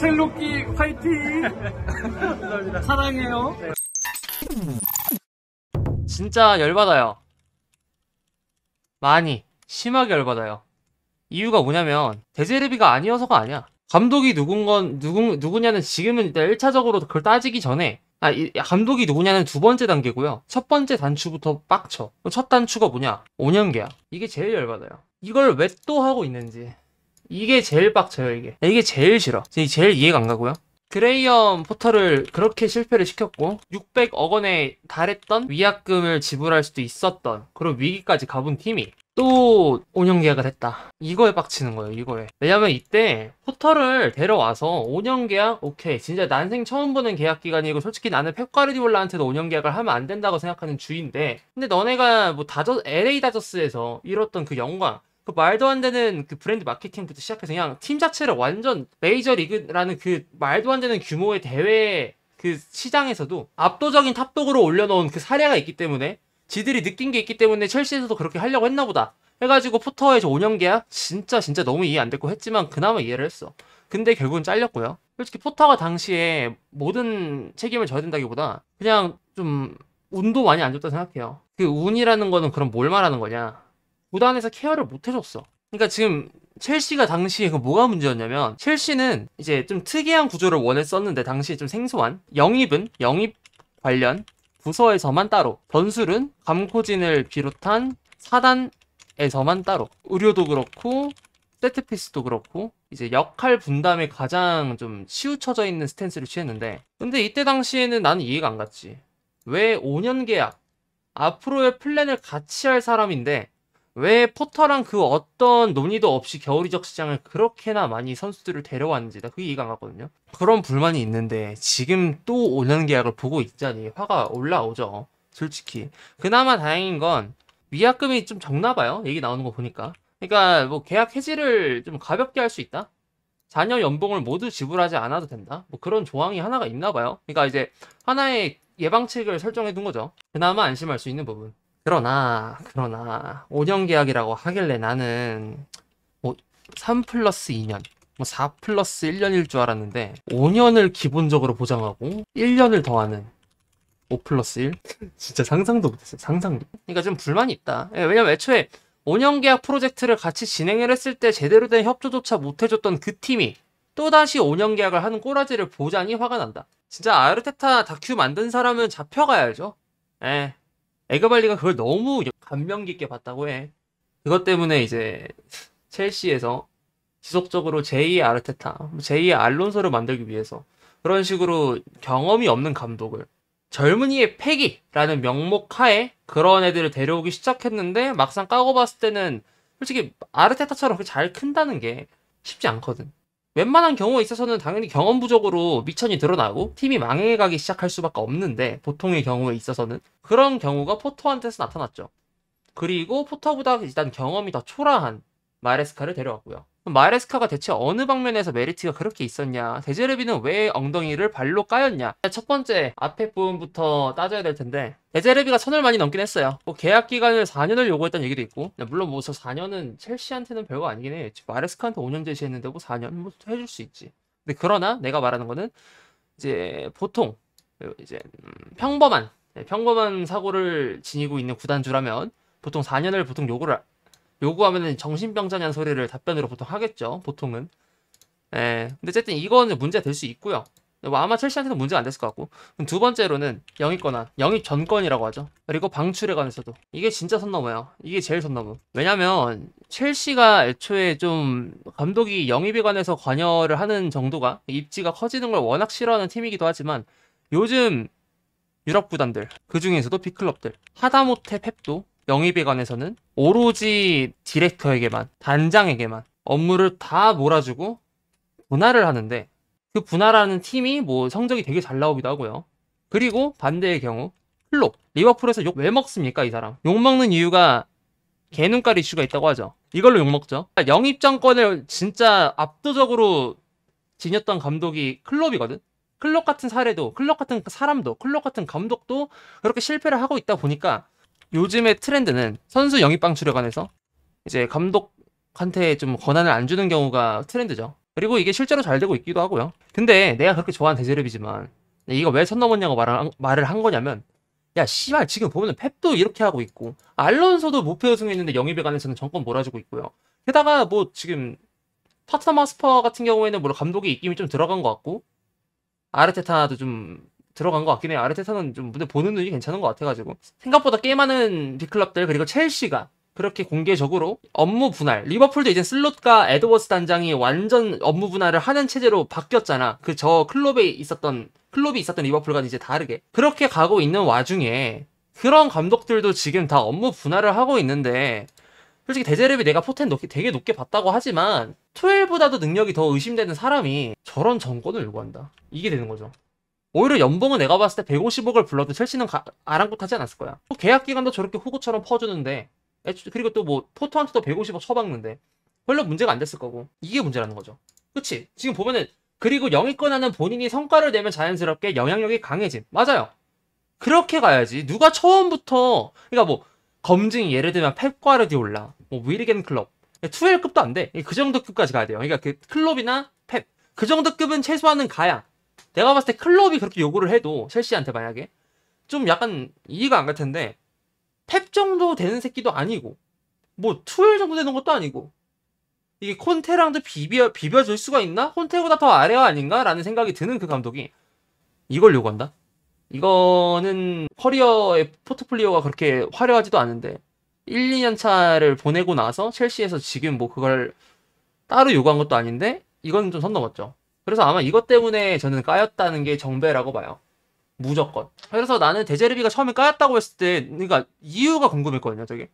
첼록기 화이팅! 감사합니다. 사랑해요. 진짜 열받아요. 많이 심하게 열받아요. 이유가 뭐냐면 데제르비가 아니어서가 아니야. 감독이 누군건 누구 누구냐는 지금은 일단 1차적으로 그걸 따지기 전에 아, 이, 감독이 누구냐는 두 번째 단계고요. 첫 번째 단추부터 빡쳐. 첫 단추가 뭐냐? 5년계약 이게 제일 열받아요. 이걸 왜 또 하고 있는지. 이게 제일 빡쳐요 이게 네, 이게 제일 싫어 제일 이해가 안 가고요 그레이엄 포털을 그렇게 실패를 시켰고 600억 원에 달했던 위약금을 지불할 수도 있었던 그런 위기까지 가본 팀이 또 5년 계약을 했다. 이거에 빡치는 거예요, 이거에. 왜냐면 이때 포털을 데려와서 5년 계약, 오케이. 진짜 난생 처음 보는 계약 기간이고 솔직히 나는 펩과르디올라한테도 5년 계약을 하면 안 된다고 생각하는 주인데 근데 너네가 뭐 다저, LA 다저스에서 잃었던 그 영광, 그 말도 안 되는 그 브랜드 마케팅부터 시작해서 그냥 팀 자체를 완전 메이저 리그라는 그 말도 안 되는 규모의 대회 그 시장에서도 압도적인 탑독으로 올려놓은 그 사례가 있기 때문에 지들이 느낀 게 있기 때문에 첼시에서도 그렇게 하려고 했나 보다. 해가지고 포터의 저 5년 계약 진짜 진짜 너무 이해 안 됐고 했지만 그나마 이해를 했어. 근데 결국은 잘렸고요. 솔직히 포터가 당시에 모든 책임을 져야 된다기보다 그냥 좀 운도 많이 안 좋다 생각해요. 그 운이라는 거는 그럼 뭘 말하는 거냐? 구단에서 케어를 못 해줬어. 그러니까 지금 첼시가 당시에 그 뭐가 문제였냐면 첼시는 이제 좀 특이한 구조를 원했었는데 당시 에좀 생소한 영입은 영입 관련 부서에서만 따로 전술은 감코진을 비롯한 사단에서만 따로 의료도 그렇고 세트피스도 그렇고 이제 역할 분담에 가장 좀 치우쳐져 있는 스탠스를 취했는데 근데 이때 당시에는 나는 이해가 안 갔지 왜 5년 계약 앞으로의 플랜을 같이 할 사람인데 왜 포터랑 그 어떤 논의도 없이 겨울 이적 시장을 그렇게나 많이 선수들을 데려왔는지 나 그게 이해가 안 가거든요. 그런 불만이 있는데 지금 또 오는 계약을 보고 있자니 화가 올라오죠. 솔직히. 그나마 다행인 건 위약금이 좀 적나 봐요. 얘기 나오는 거 보니까. 그러니까 뭐 계약 해지를 좀 가볍게 할 수 있다. 자녀 연봉을 모두 지불하지 않아도 된다. 뭐 그런 조항이 하나가 있나 봐요. 그러니까 이제 하나의 예방책을 설정해 둔 거죠. 그나마 안심할 수 있는 부분. 그러나 그러나 5년 계약이라고 하길래 나는 뭐3 플러스 2년 뭐4 플러스 1년일 줄 알았는데 5년을 기본적으로 보장하고 1년을 더하는 5 플러스 1? 진짜 상상도 못했어요. 상상도. 그러니까 좀 불만이 있다. 예, 왜냐면 애초에 5년 계약 프로젝트를 같이 진행을 했을 때 제대로 된 협조조차 못해줬던 그 팀이 또다시 5년 계약을 하는 꼬라지를 보자니 화가 난다. 진짜 아르테타 다큐 만든 사람은 잡혀가야죠. 에 예. 에그발리가 그걸 너무 감명 깊게 봤다고 해. 그것 때문에 이제 첼시에서 지속적으로 제이 아르테타, 제이 알론소를 만들기 위해서 그런 식으로 경험이 없는 감독을 젊은이의 패기라는 명목 하에 그런 애들을 데려오기 시작했는데 막상 까고 봤을 때는 솔직히 아르테타처럼 그렇게 잘 큰다는 게 쉽지 않거든. 웬만한 경우에 있어서는 당연히 경험 부족으로 미천이 드러나고 팀이 망해가기 시작할 수밖에 없는데 보통의 경우에 있어서는 그런 경우가 포터한테서 나타났죠. 그리고 포터보다 일단 경험이 더 초라한 마레스카를 데려왔고요. 마레스카가 대체 어느 방면에서 메리트가 그렇게 있었냐 데제르비는 왜 엉덩이를 발로 까였냐 첫 번째 앞에 부분부터 따져야 될 텐데 데제르비가 천을 많이 넘긴 했어요 뭐 계약 기간을 4년을 요구했다는 얘기도 있고 물론 뭐저 4년은 첼시한테는 별거 아니긴 해 마레스카한테 5년 제시했는데 뭐 4년 뭐 해줄 수 있지 근데 그러나 내가 말하는 거는 이제 보통 그 이제 음, 평범한 예, 평범한 사고를 지니고 있는 구단주라면 보통 4년을 보통 요구를 요구하면 정신병자냐는 소리를 답변으로 보통 하겠죠. 보통은. 예. 근데 어쨌든 이거는 문제 될 수 있고요. 뭐 아마 첼시한테는 문제가 안 됐을 것 같고 두 번째로는 영입권한 영입 전권이라고 하죠 그리고 방출에 관해서도 이게 진짜 선 넘어요 이게 제일 선 넘어 왜냐면 첼시가 애초에 좀 감독이 영입에 관해서 관여를 하는 정도가 입지가 커지는 걸 워낙 싫어하는 팀이기도 하지만 요즘 유럽 구단들 그 중에서도 빅클럽들 하다못해 펩도 영입에 관해서는 오로지 디렉터에게만 단장에게만 업무를 다 몰아주고 분할을 하는데 그 분할하는 팀이 뭐 성적이 되게 잘 나오기도 하고요. 그리고 반대의 경우 클롭 리버풀에서 욕 왜 먹습니까 이 사람? 욕 먹는 이유가 개눈깔 이슈가 있다고 하죠. 이걸로 욕 먹죠. 그러니까 영입 장권을 진짜 압도적으로 지녔던 감독이 클럽이거든. 클럽 같은 사례도 클럽 같은 사람도 클럽 같은 감독도 그렇게 실패를 하고 있다 보니까 요즘의 트렌드는 선수 영입 방출여관에서 이제 감독한테 좀 권한을 안 주는 경우가 트렌드죠. 그리고 이게 실제로 잘 되고 있기도 하고요. 근데 내가 그렇게 좋아하는 대제르이지만 이거 왜 선 넘었냐고 말한, 말을 한 거냐면 야 씨발 지금 보면 펩도 이렇게 하고 있고 알론소도 목표 우승했는데 영입에 관해서는 정권 몰아주고 있고요. 게다가 뭐 지금 타트나마스퍼 같은 경우에는 뭐 감독의 입김이 좀 들어간 것 같고 아르테타도 좀 들어간 것 같긴 해요. 아르테타는 좀 근데 보는 눈이 괜찮은 것 같아가지고 생각보다 게임하는 빅클럽들 그리고 첼시가 그렇게 공개적으로 업무 분할 리버풀도 이제 슬롯과 에드워스 단장이 완전 업무 분할을 하는 체제로 바뀌었잖아. 그 저 클럽에 있었던 클럽이 있었던 리버풀과 는 이제 다르게 그렇게 가고 있는 와중에 그런 감독들도 지금 다 업무 분할을 하고 있는데 솔직히 데제레비 내가 포텐 높게 되게 높게 봤다고 하지만 투엘보다도 능력이 더 의심되는 사람이 저런 정권을 요구한다. 이게 되는 거죠. 오히려 연봉은 내가 봤을 때 150억을 불러도 첼시는 가, 아랑곳하지 않았을 거야. 또 계약 기간도 저렇게 호구처럼 퍼주는데 그리고 또 뭐 포트한테도 150억 쳐박는데 별로 문제가 안 됐을 거고 이게 문제라는 거죠. 그치? 지금 보면은 그리고 영입권하는 본인이 성과를 내면 자연스럽게 영향력이 강해진 맞아요. 그렇게 가야지. 누가 처음부터 그러니까 뭐 검증이 예를 들면 펩 과르디올라, 뭐 위리겐 클럽, 예, 투엘급도 안 돼. 예, 그 정도 급까지 가야 돼요. 그러니까 그 클럽이나 펩그 정도 급은 최소한은 가야 내가 봤을 때 클럽이 그렇게 요구를 해도 첼시한테 만약에 좀 약간 이해가 안 갈 텐데 펩 정도 되는 새끼도 아니고 뭐 투엘 정도 되는 것도 아니고 이게 콘테랑도 비벼 비벼줄 수가 있나? 콘테보다 더 아래가 아닌가라는 생각이 드는 그 감독이 이걸 요구한다. 이거는 커리어의 포트폴리오가 그렇게 화려하지도 않은데 1, 2년 차를 보내고 나서 첼시에서 지금 뭐 그걸 따로 요구한 것도 아닌데 이건 좀 선 넘었죠. 그래서 아마 이것 때문에 저는 까였다는 게 정배라고 봐요. 무조건. 그래서 나는 데제르비가 처음에 까였다고 했을 때, 그러니까 이유가 궁금했거든요, 저게.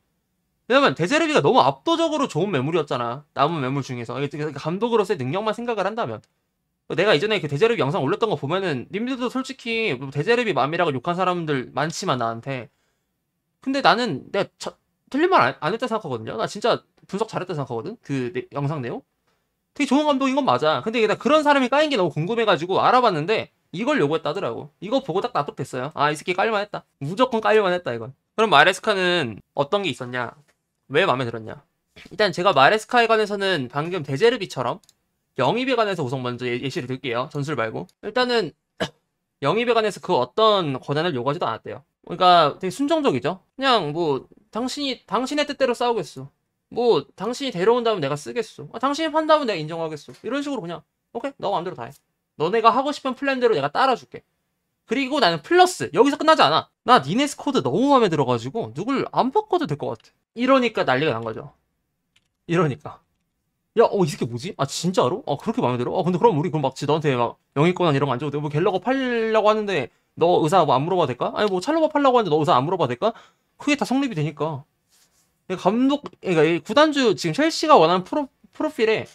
왜냐면 데제르비가 너무 압도적으로 좋은 매물이었잖아. 남은 매물 중에서. 그러니까 감독으로서의 능력만 생각을 한다면. 내가 이전에 그 데제르비 영상 올렸던 거 보면은 님들도 솔직히 데제르비 뭐 맘이라고 욕한 사람들 많지만 나한테 근데 나는 내가 저, 틀린 말 안 했다 생각하거든요. 나 진짜 분석 잘했다 생각하거든. 그 내, 영상 내용. 되게 좋은 감독인 건 맞아. 근데 이게 나 그런 사람이 까인 게 너무 궁금해가지고 알아봤는데 이걸 요구했다더라고. 이거 보고 딱 납득됐어요. 아, 이 새끼 깔만 려 했다. 무조건 깔만 려 했다, 이건. 그럼 마레스카는 어떤 게 있었냐? 왜 마음에 들었냐? 일단 제가 마레스카에 관해서는 방금 데제르비처럼 영입에 관해서 우선 먼저 예, 예시를 들게요. 전술 말고. 일단은 영입에 관해서 그 어떤 권한을 요구하지도 않았대요. 그러니까 되게 순정적이죠. 그냥 뭐 당신이 당신의 뜻대로 싸우겠어. 뭐 당신이 데려온다면 내가 쓰겠어. 아, 당신이 판다면 내가 인정하겠어. 이런 식으로 그냥 오케이 너 마음대로 다 해. 너네가 하고 싶은 플랜대로 내가 따라줄게. 그리고 나는 플러스 여기서 끝나지 않아. 나 니네 스쿼드 너무 마음에 들어가지고 누굴 안 바꿔도 될 것 같아. 이러니까 난리가 난 거죠. 이러니까. 야, 어, 이 새끼 뭐지? 아, 진짜로? 아 그렇게 마음에 들어? 아 근데 그럼 우리 그럼 막 지, 너한테 막 영입권한 이런 거 안 줘도 돼. 뭐 갤러거 팔려고 하는데 너 의사 뭐 안 물어봐도 될까? 아니, 뭐찰러바 팔려고 하는데 너 의사 안 물어봐도 될까? 그게 다 성립이 되니까. 감독 그러니까 구단주 지금 첼시가 원하는 프로, 프로필에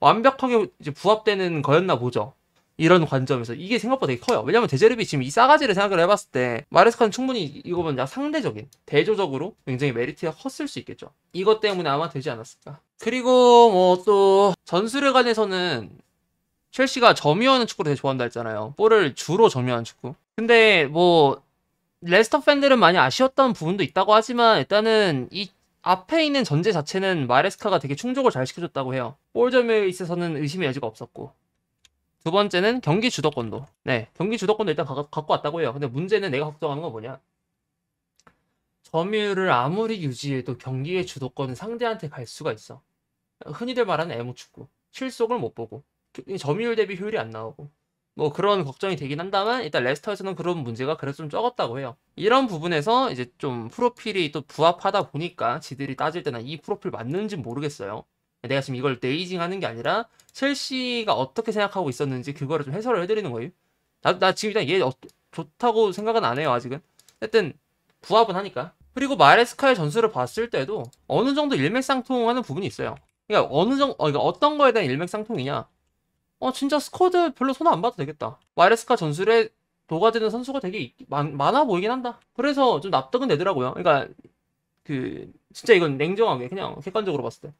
완벽하게 이제 부합되는 거였나 보죠. 이런 관점에서 이게 생각보다 되게 커요. 왜냐면 데제르비 지금 이 싸가지를 생각을 해봤을 때 마레스카는 충분히 이거보다 상대적인 대조적으로 굉장히 메리트가 컸을 수 있겠죠. 이것 때문에 아마 되지 않았을까. 그리고 뭐 또 전술에 관해서는 첼시가 점유하는 축구를 되게 좋아한다 했잖아요. 볼을 주로 점유하는 축구. 근데 뭐 레스터 팬들은 많이 아쉬웠던 부분도 있다고 하지만 일단은 이 앞에 있는 전제 자체는 마레스카가 되게 충족을 잘 시켜줬다고 해요. 볼점에 있어서는 의심의 여지가 없었고. 두 번째는 경기 주도권도. 네, 경기 주도권도 일단 가, 갖고 왔다고 해요. 근데 문제는 내가 걱정하는 건 뭐냐? 점유율을 아무리 유지해도 경기의 주도권은 상대한테 갈 수가 있어. 흔히들 말하는 애무축구. 실속을 못 보고. 그, 점유율 대비 효율이 안 나오고. 뭐 그런 걱정이 되긴 한다만 일단 레스터에서는 그런 문제가 그래서 좀 적었다고 해요. 이런 부분에서 이제 좀 프로필이 또 부합하다 보니까 지들이 따질 때나 이 프로필 맞는지 모르겠어요. 내가 지금 이걸 네이징 하는 게 아니라 첼시가 어떻게 생각하고 있었는지 그거를 좀 해설을 해드리는 거예요. 나, 나 지금 일단 얘 어, 좋다고 생각은 안 해요 아직은. 하여튼 부합은 하니까. 그리고 마레스카의 전술을 봤을 때도 어느 정도 일맥상통하는 부분이 있어요. 그러니까 어느 정도 어, 그러니까 어떤 거에 대한 일맥상통이냐. 어 진짜 스쿼드 별로 손 안 봐도 되겠다. 마레스카 전술에 도가 되는 선수가 되게 많, 많아 보이긴 한다. 그래서 좀 납득은 되더라고요. 그러니까 그 진짜 이건 냉정하게 그냥 객관적으로 봤을 때.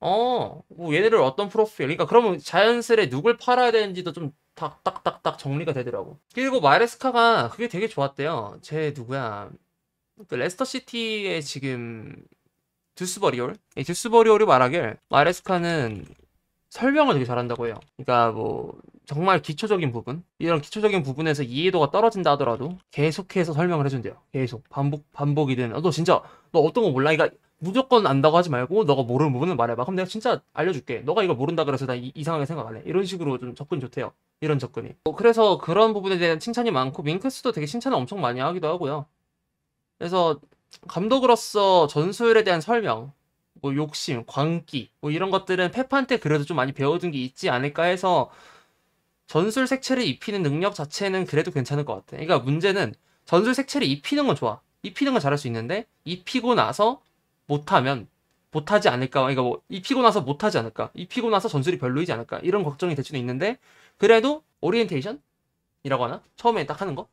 어, 뭐 얘네를 어떤 프로필, 그러니까 그러면 자연스레 누굴 팔아야 되는지도 좀 딱딱딱딱 정리가 되더라고. 그리고 마레스카가 그게 되게 좋았대요. 제 누구야? 그 레스터 시티의 지금 듀스버리올, 듀스버리올이 예, 말하길 마레스카는 설명을 되게 잘한다고 해요. 그러니까 뭐 정말 기초적인 부분 이런 기초적인 부분에서 이해도가 떨어진다 하더라도 계속해서 설명을 해준대요. 계속 반복 반복이 되는. 어, 너 진짜 너 어떤 거 몰라? 그러니까 무조건 안다고 하지 말고 너가 모르는 부분을 말해봐. 그럼 내가 진짜 알려줄게. 너가 이걸 모른다 그래서 나 이, 상하게 생각 안 해. 이런 식으로 좀 접근이 좋대요. 이런 접근이. 뭐 그래서 그런 부분에 대한 칭찬이 많고 민크스도 되게 칭찬을 엄청 많이 하기도 하고요. 그래서 감독으로서 전술에 대한 설명 뭐 욕심, 광기 뭐 이런 것들은 페한테 그래도 좀 많이 배워둔 게 있지 않을까 해서 전술 색채를 입히는 능력 자체는 그래도 괜찮을 것 같아. 그러니까 문제는 전술 색채를 입히는 건 좋아. 입히는 건 잘 할 수 있는데 입히고 나서 못하면 못하지 않을까. 그러니까 뭐 입히고 나서 못하지 않을까. 입히고 나서 전술이 별로이지 않을까. 이런 걱정이 될 수는 있는데 그래도 오리엔테이션이라거나 처음에 딱 하는 거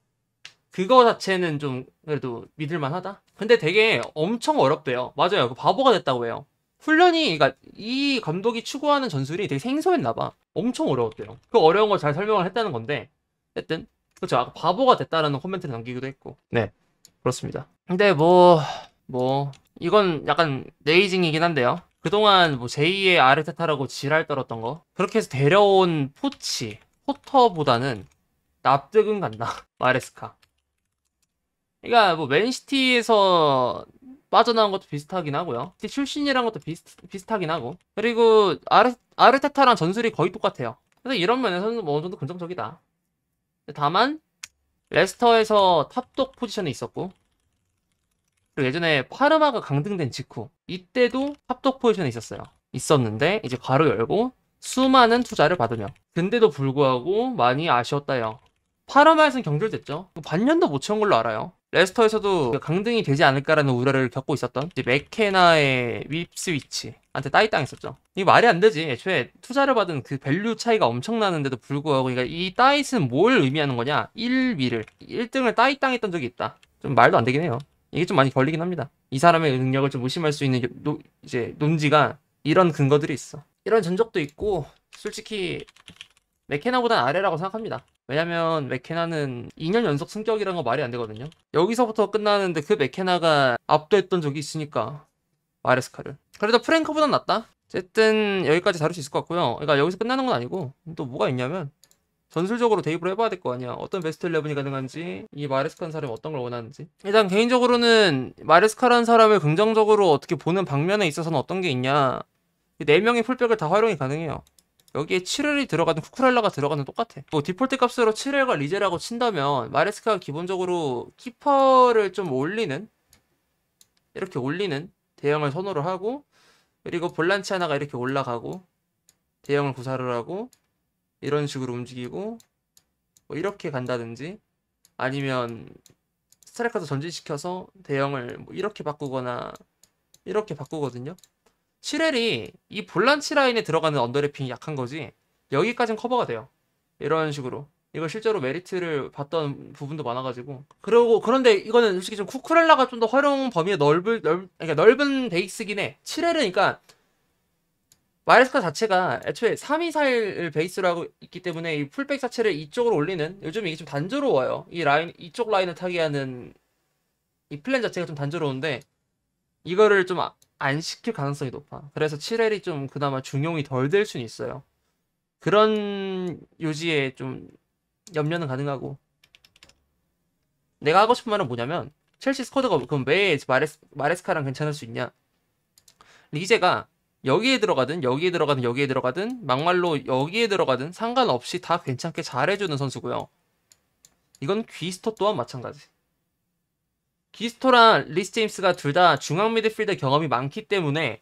그거 자체는 좀 그래도 믿을만하다. 근데 되게 엄청 어렵대요. 맞아요. 그 바보가 됐다고 해요. 훈련이 그러니까 이 감독이 추구하는 전술이 되게 생소했나 봐. 엄청 어려웠대요. 그 어려운 걸 잘 설명을 했다는 건데 어쨌든 그렇죠. 아까 바보가 됐다라는 코멘트를 남기기도 했고. 네. 그렇습니다. 근데 뭐뭐 뭐 이건 약간 레이징이긴 한데요. 그동안 뭐 제2의 아르테타라고 지랄 떨었던 거 그렇게 해서 데려온 포치 포터보다는 납득은 간다. 마레스카. 그러니까 뭐 맨시티에서 빠져나온 것도 비슷하긴 하고요. 시티 출신이란 것도 비슷, 비슷하긴 하고. 그리고 아르, 아르테타랑 전술이 거의 똑같아요. 그래서 이런 면에서는 뭐 어느 정도 긍정적이다. 다만 레스터에서 탑독 포지션에 있었고 그리고 예전에 파르마가 강등된 직후 이때도 탑독 포지션에 있었어요. 있었는데 이제 괄로 열고 수많은 투자를 받으며 근데도 불구하고 많이 아쉬웠다요. 파르마에서는 경질됐죠. 반년도 못 채운 걸로 알아요. 레스터에서도 강등이 되지 않을까라는 우려를 겪고 있었던 맥케나의 윗스위치한테 따이땅했었죠. 이게 말이 안 되지. 애초에 투자를 받은 그 밸류 차이가 엄청나는데도 불구하고 그러니까 이 따잇은 뭘 의미하는 거냐? 1위를 1등을 따이땅했던 적이 있다. 좀 말도 안 되긴 해요. 이게 좀 많이 걸리긴 합니다. 이 사람의 능력을 좀 의심할 수 있는 노, 이제 논지가 이런 근거들이 있어. 이런 전적도 있고 솔직히 메케나보단 아래라고 생각합니다. 왜냐면 메케나는 2년 연속 승격이라는 거 말이 안 되거든요. 여기서부터 끝나는데 그 메케나가 압도했던 적이 있으니까 마레스카를. 그래도 프랭크보단 낫다. 어쨌든 여기까지 다룰 수 있을 것 같고요. 그러니까 여기서 끝나는 건 아니고 또 뭐가 있냐면 전술적으로 대입을 해봐야 될 거 아니야. 어떤 베스트 11이 가능한지, 이 마레스카라는 사람이 어떤 걸 원하는지. 일단 개인적으로는 마레스카라는 사람을 긍정적으로 어떻게 보는 방면에 있어서는 어떤 게 있냐. 네 명의 풀백을 다 활용이 가능해요. 여기에 7렐이 들어가든 쿠쿠렐라가 들어가든 똑같아. 뭐 디폴트 값으로 7렐과 리제라고 친다면 마레스카가 기본적으로 키퍼를 좀 올리는 이렇게 올리는 대형을 선호를 하고 그리고 볼란치 하나가 이렇게 올라가고 대형을 구사를 하고 이런 식으로 움직이고 뭐 이렇게 간다든지 아니면 스트라이커도 전진시켜서 대형을 뭐 이렇게 바꾸거나 이렇게 바꾸거든요. 7렐이이 볼란치 라인에 들어가는 언더래핑이 약한 거지 여기까지는 커버가 돼요. 이런 식으로 이걸 실제로 메리트를 봤던 부분도 많아가지고 그러고 그런데 이거는 솔직히 좀 쿠쿠렐라가 좀 더 활용 범위가 넓을 넓 그러니까 넓은 베이스긴 해. 7회는 그러니까 마레스카 자체가 애초에 3-2-4를 베이스로 하고 있기 때문에 이 풀백 자체를 이쪽으로 올리는 요즘 이게 좀 단조로워요. 이 라인 이쪽 라인을 타게 하는 이 플랜 자체가 좀 단조로운데 이거를 좀 아, 안 시킬 가능성이 높아. 그래서 7L이 좀 그나마 중용이 덜 될 수는 있어요. 그런 요지에 좀 염려는 가능하고. 내가 하고 싶은 말은 뭐냐면 첼시 스쿼드가 그럼 왜 마레스, 마레스카랑 괜찮을 수 있냐? 리제가 여기에 들어가든 여기에 들어가든 여기에 들어가든 막말로 여기에 들어가든 상관없이 다 괜찮게 잘해주는 선수고요. 이건 귀스토 또한 마찬가지. 기스토랑 리스 제임스가 둘 다 중앙 미드필드 경험이 많기 때문에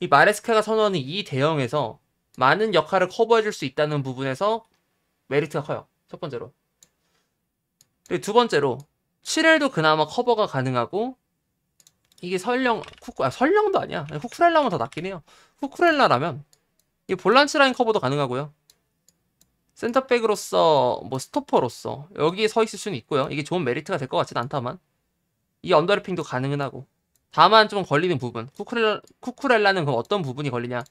이 마레스카가 선호하는 이 대형에서 많은 역할을 커버해줄 수 있다는 부분에서 메리트가 커요. 첫 번째로. 그리고 두 번째로 7회도 그나마 커버가 가능하고 이게 설령 쿠쿠 아 설령도 아니야 후쿠렐라면 더 낫긴 해요 후쿠렐라라면 이 볼란치 라인 커버도 가능하고요 센터백으로서 뭐 스토퍼로서 여기에 서 있을 수는 있고요 이게 좋은 메리트가 될 것 같진 않다만 이 언더래핑도 가능은 하고 다만 좀 걸리는 부분 쿠쿠렐라, 쿠쿠렐라는 그럼 어떤 부분이 걸리냐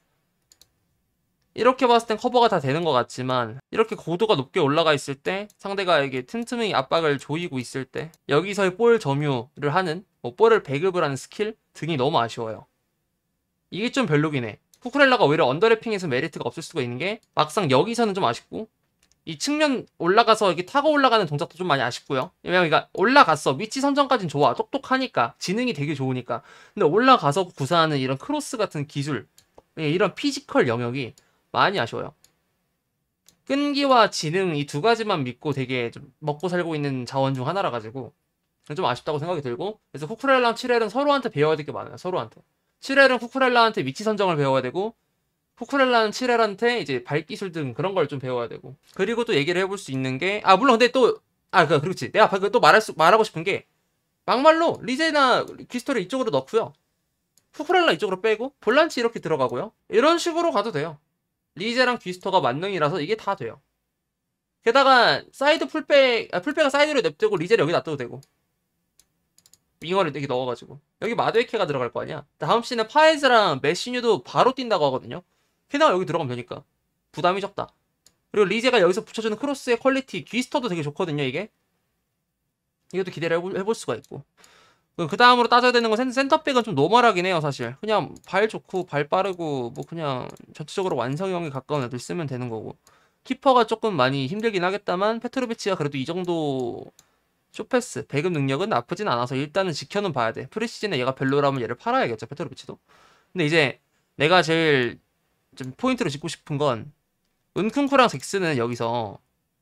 이렇게 봤을 땐 커버가 다 되는 것 같지만 이렇게 고도가 높게 올라가 있을 때 상대가 이게 틈틈이 압박을 조이고 있을 때 여기서의 볼 점유를 하는 뭐 볼을 배급을 하는 스킬 등이 너무 아쉬워요 이게 좀 별로긴 해 쿠쿠렐라가 오히려 언더래핑에서 메리트가 없을 수가 있는 게 막상 여기서는 좀 아쉽고 이 측면 올라가서 이렇게 타고 올라가는 동작도 좀 많이 아쉽고요. 왜냐면 이거 올라갔어. 위치 선정까진 좋아. 똑똑하니까. 지능이 되게 좋으니까. 근데 올라가서 구사하는 이런 크로스 같은 기술, 예, 이런 피지컬 영역이 많이 아쉬워요. 끈기와 지능 이 두 가지만 믿고 되게 좀 먹고 살고 있는 자원 중 하나라 가지고 좀 아쉽다고 생각이 들고 그래서 후쿠렐랑 칠렐은 서로한테 배워야 될 게 많아요. 서로한테. 칠렐은 후쿠렐라한테 위치 선정을 배워야 되고 후쿠렐라는 칠렐한테 이제 발기술 등 그런 걸 좀 배워야 되고 그리고 또 얘기를 해볼 수 있는 게 아 물론 근데 또 아 그, 그렇지 내가 방금 또 말할 수 말하고 싶은 게 막말로 리제나 귀스토를 이쪽으로 넣고요 후쿠렐라 이쪽으로 빼고 볼란치 이렇게 들어가고요 이런 식으로 가도 돼요 리제랑 귀스토가 만능이라서 이게 다 돼요 게다가 사이드 풀백 아, 풀백은 사이드로 냅두고 리제를 여기 놔둬도 되고 윙어를 여기 넣어가지고 여기 마도에케가 들어갈 거 아니야 다음 시즌에 파이즈랑 메시뉴도 바로 뛴다고 하거든요 케나가 여기 들어가면 되니까 부담이 적다. 그리고 리제가 여기서 붙여주는 크로스의 퀄리티 귀스터도 되게 좋거든요 이게 이것도 기대를 해볼, 해볼 수가 있고 그, 그 다음으로 따져야 되는 건 센터백은 좀 노멀하긴 해요 사실 그냥 발 좋고 발 빠르고 뭐 그냥 전체적으로 완성형에 가까운 애들 쓰면 되는 거고 키퍼가 조금 많이 힘들긴 하겠다만 페트로비치가 그래도 이 정도 쇼패스 배급 능력은 나쁘진 않아서 일단은 지켜는 봐야 돼 프리시즌에 얘가 별로라면 얘를 팔아야겠죠 페트로비치도 근데 이제 내가 제일 좀 포인트로 짚고 싶은 건 은쿤쿠랑 잭스는 여기서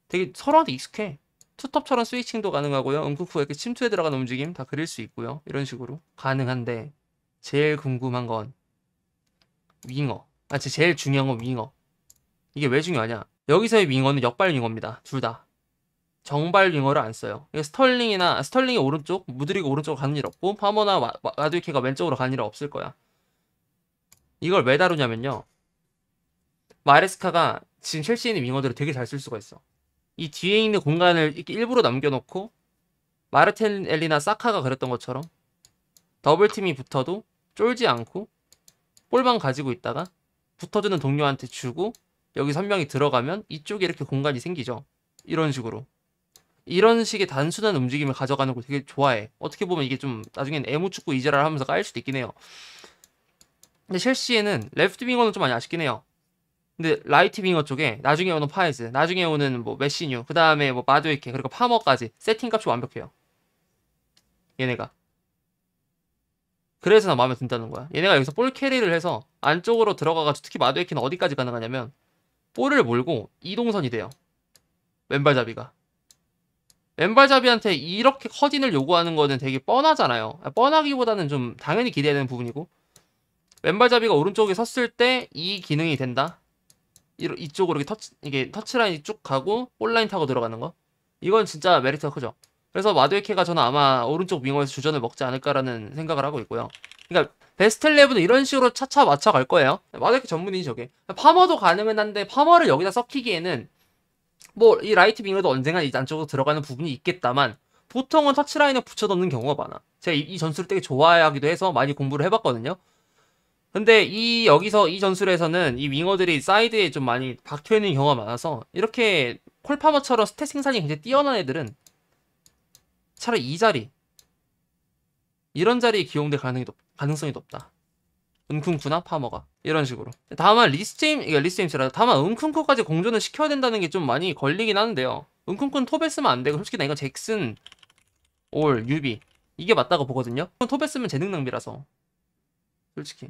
되게 서로한테 익숙해. 투톱처럼 스위칭도 가능하고요. 은쿤쿠가 이렇게 침투에 들어가는 움직임 다 그릴 수 있고요. 이런 식으로 가능한데 제일 궁금한 건 윙어. 아, 제일 중요한 건 윙어. 이게 왜 중요하냐? 여기서의 윙어는 역발 윙어입니다. 둘 다. 정발 윙어를 안 써요. 스털링이나 아, 스털링이 오른쪽, 무드리가 오른쪽으로 가는 일 없고 파머나 와드이케가 왼쪽으로 가는 일 없을 거야. 이걸 왜 다루냐면요. 마레스카가 지금 첼시에 있는 윙어들을 되게 잘 쓸 수가 있어. 이 뒤에 있는 공간을 이렇게 일부러 남겨놓고 마르텔리나 사카가 그랬던 것처럼 더블팀이 붙어도 쫄지 않고 볼만 가지고 있다가 붙어주는 동료한테 주고 여기 선명이 들어가면 이쪽에 이렇게 공간이 생기죠. 이런 식으로. 이런 식의 단순한 움직임을 가져가는 걸 되게 좋아해. 어떻게 보면 이게 좀 나중엔 애무축구 이지랄 하면서 까일 수도 있긴 해요. 근데 첼시에는 레프트 윙어는 좀 많이 아쉽긴 해요. 근데 라이트 빙어 쪽에 나중에 오는 파이즈, 나중에 오는 뭐 메시뉴, 그 다음에 뭐 마두이케 그리고 파머까지 세팅 값이 완벽해요. 얘네가. 그래서 나 마음에 든다는 거야. 얘네가 여기서 볼 캐리를 해서 안쪽으로 들어가가지고 특히 마두이케는 어디까지 가능하냐면 볼을 몰고 이동선이 돼요. 왼발잡이가. 왼발잡이한테 이렇게 커진을 요구하는 거는 되게 뻔하잖아요. 뻔하기보다는 좀 당연히 기대되는 부분이고 왼발잡이가 오른쪽에 섰을 때 이 기능이 된다. 이쪽으로 이렇게 터치, 이게 터치라인이 쭉 가고 볼라인 타고 들어가는 거 이건 진짜 메리트가 크죠 그래서 마두에케가 저는 아마 오른쪽 윙어에서 주전을 먹지 않을까라는 생각을 하고 있고요 그러니까 베스트 11은 이런 식으로 차차 맞춰갈 거예요 마두에케 전문이 저게 파머도 가능은 한데 파머를 여기다 섞이기에는 뭐 이 라이트 빙어도 언젠가 이 안쪽으로 들어가는 부분이 있겠다만 보통은 터치라인에 붙여넣는 경우가 많아 제가 이, 이 전술을 되게 좋아하기도 해서 많이 공부를 해봤거든요 근데 이 여기서 이 전술에서는 이 윙어들이 사이드에 좀 많이 박혀 있는 경우가 많아서 이렇게 콜파머처럼 스탯 생산이 굉장히 뛰어난 애들은 차라리 이 자리 이런 자리에 기용될 가능성이, 높, 가능성이 높다. 은쿵쿠나 파머가 이런 식으로 다만 리스제임 그러 리스제임스라 다만 은쿵쿠까지 공존을 시켜야 된다는 게 좀 많이 걸리긴 하는데요. 은쿵쿠는 톱에 쓰면 안 되고 솔직히 나 이거 잭슨 올 유비 이게 맞다고 보거든요. 톱에 쓰면 재능 낭비라서 솔직히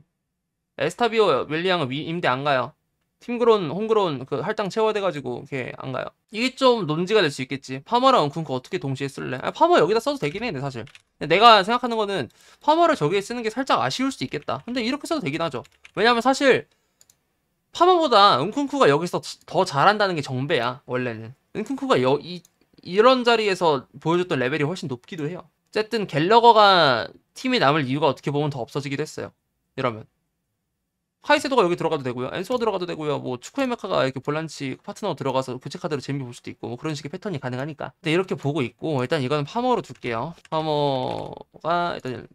에스타비오 웰리앙은 임대 안 가요. 팀그론, 홍그론그 할당 채워야 돼가지고 걔안 가요. 이게 좀 논지가 될 수 있겠지. 파머랑 웅쿤크 어떻게 동시에 쓸래? 아, 파머 여기다 써도 되긴 해, 내 사실. 내가 생각하는 거는 파머를 저기에 쓰는 게 살짝 아쉬울 수 있겠다. 근데 이렇게 써도 되긴 하죠. 왜냐면 사실 파머보다 은쿤쿠가 여기서 더 잘한다는 게 정배야, 원래는. 웅쿤쿠가 여, 이, 이런 자리에서 보여줬던 레벨이 훨씬 높기도 해요. 어쨌든 갤러거가 팀이 남을 이유가 어떻게 보면 더 없어지기도 했어요. 이러면. 카이세도가 여기 들어가도 되고요. 엔소가 들어가도 되고요. 뭐축구의메카가 이렇게 볼란치 파트너 들어가서 교체 카드로 재미 볼 수도 있고 뭐 그런 식의 패턴이 가능하니까. 근데 이렇게 보고 있고 일단 이거는 파머로 둘게요. 파머가 일단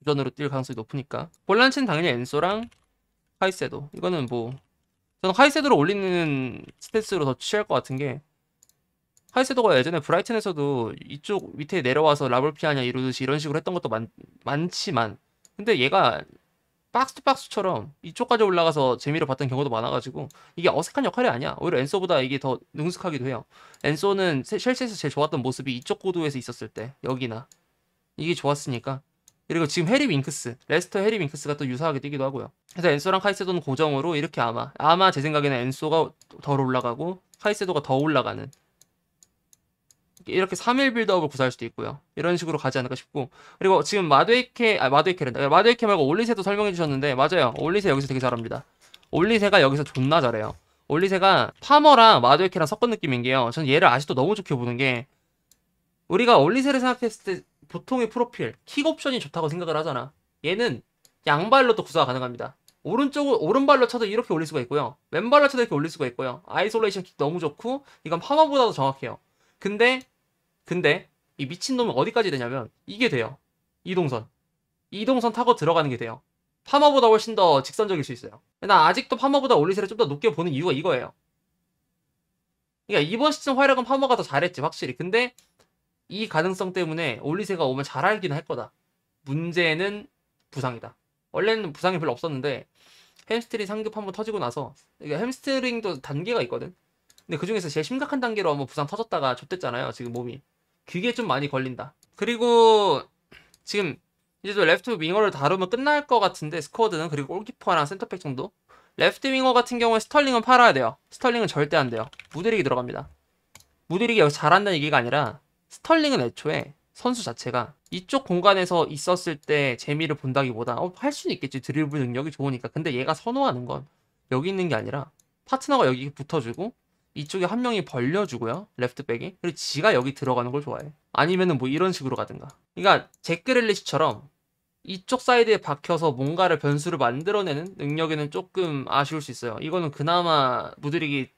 주전으로 뛸 가능성이 높으니까. 볼란치는 당연히 엔소랑 카이세도. 이거는 뭐 저는 카이세도를 올리는 스탯으로 더 취할 것 같은 게 카이세도가 예전에 브라이튼에서도 이쪽 밑에 내려와서 라볼피아냐 이러듯이 이런 식으로 했던 것도 많, 많지만 근데 얘가 박스 투 박스처럼 이쪽까지 올라가서 재미로 봤던 경우도 많아가지고 이게 어색한 역할이 아니야. 오히려 엔소보다 이게 더 능숙하기도 해요. 엔소는 셀시에서 제일 좋았던 모습이 이쪽 고도에서 있었을 때 여기나 이게 좋았으니까 그리고 지금 해리 윙크스 레스터 해리 윙크스가 또 유사하게 뛰기도 하고요. 그래서 엔소랑 카이세도는 고정으로 이렇게 아마 아마 제 생각에는 엔소가 덜 올라가고 카이세도가 더 올라가는 이렇게 3일 빌드업을 구사할 수도 있고요. 이런 식으로 가지 않을까 싶고 그리고 지금 마드웨케 아 마드웨케란다. 마드웨케 말고 올리세도 설명해 주셨는데 맞아요. 올리세 여기서 되게 잘합니다. 올리세가 여기서 존나 잘해요. 올리세가 파머랑 마드웨케랑 섞은 느낌인 게요. 전 얘를 아직도 너무 좋게 보는 게 우리가 올리세를 생각했을 때 보통의 프로필 킥 옵션이 좋다고 생각을 하잖아. 얘는 양발로도 구사가 가능합니다. 오른쪽 오른발로 쳐도 이렇게 올릴 수가 있고요. 왼발로 쳐도 이렇게 올릴 수가 있고요. 아이솔레이션 킥 너무 좋고 이건 파머보다도 정확해요. 근데 근데 이 미친놈은 어디까지 되냐면 이게 돼요. 이동선. 이동선 타고 들어가는 게 돼요. 파머보다 훨씬 더 직선적일 수 있어요. 나 아직도 파머보다 올리세를 좀 더 높게 보는 이유가 이거예요. 그러니까 이번 시즌 활약은 파머가 더 잘했지 확실히. 근데 이 가능성 때문에 올리세가 오면 잘알기는할 거다. 문제는 부상이다. 원래는 부상이 별로 없었는데 햄스트링 상급 한번 터지고 나서 그러니까 햄스트링도 단계가 있거든. 근데 그 중에서 제일 심각한 단계로 한 번 부상 터졌다가 좆됐잖아요. 지금 몸이. 그게 좀 많이 걸린다. 그리고 지금 이제 레프트 윙어를 다루면 끝날 것 같은데 스쿼드는 그리고 골키퍼랑 센터백 정도. 레프트 윙어 같은 경우에 스털링은 팔아야 돼요. 스털링은 절대 안 돼요. 무드릭이 들어갑니다. 무드릭이 여기 잘한다는 얘기가 아니라 스털링은 애초에 선수 자체가 이쪽 공간에서 있었을 때 재미를 본다기보다 어, 할 수는 있겠지 드리블 능력이 좋으니까 근데 얘가 선호하는 건 여기 있는 게 아니라 파트너가 여기 붙어주고 이쪽에 한 명이 벌려주고요. 레프트백이. 그리고 지가 여기 들어가는 걸 좋아해. 아니면은 뭐 이런 식으로 가든가. 그러니까 잭크렐리시처럼 이쪽 사이드에 박혀서 뭔가를 변수를 만들어내는 능력에는 조금 아쉬울 수 있어요. 이거는 그나마 무드릭이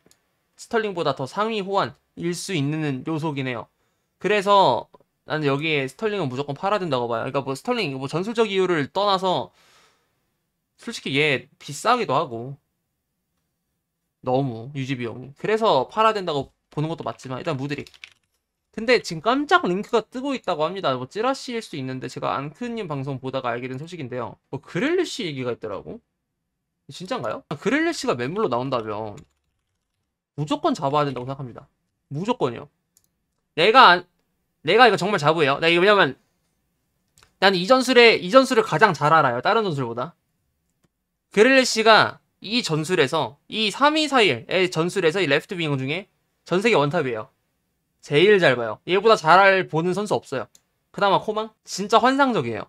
스털링보다 더 상위 호환일 수 있는 요소긴 해요. 그래서 나는 여기에 스털링은 무조건 팔아야 된다고 봐요. 그러니까 뭐 스털링 뭐 전술적 이유를 떠나서 솔직히 얘 비싸기도 하고 너무 유지 비용이. 그래서 팔아야 된다고 보는 것도 맞지만 일단 무드릭. 근데 지금 깜짝 링크가 뜨고 있다고 합니다. 뭐 찌라시일 수 있는데 제가 안크님 방송 보다가 알게 된 소식인데요. 뭐그릴리쉬 얘기가 있더라고. 진짠가요? 아, 그릴리쉬가 맨물로 나온다면 무조건 잡아야 된다고 생각합니다. 무조건이요. 내가 내가 이거 정말 자부해요. 나 이거 왜냐면 나이 전술에 이 전술을 가장 잘 알아요. 다른 전술보다. 그릴리쉬가 이 전술에서 이 3-2-4-1의 전술에서 이 레프트 윙어 중에 전 세계 원탑이에요. 제일 잘 봐요. 얘보다 잘 보는 선수 없어요. 그나마 코망? 진짜 환상적이에요.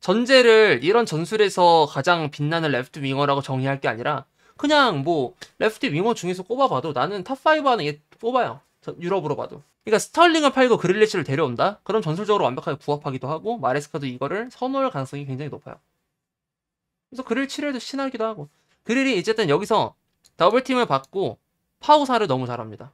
전제를 이런 전술에서 가장 빛나는 레프트 윙어라고 정의할 게 아니라 그냥 뭐 레프트 윙어 중에서 꼽아봐도 나는 탑 5 안에 얘 뽑아요. 유럽으로 봐도. 그러니까 스털링을 팔고 그릴리치를 데려온다? 그럼 전술적으로 완벽하게 부합하기도 하고 마레스카도 이거를 선호할 가능성이 굉장히 높아요. 그래서 그릴 7일도 신하기도 하고 그릴이 어쨌든 여기서 더블팀을 받고 파우사를 너무 잘합니다.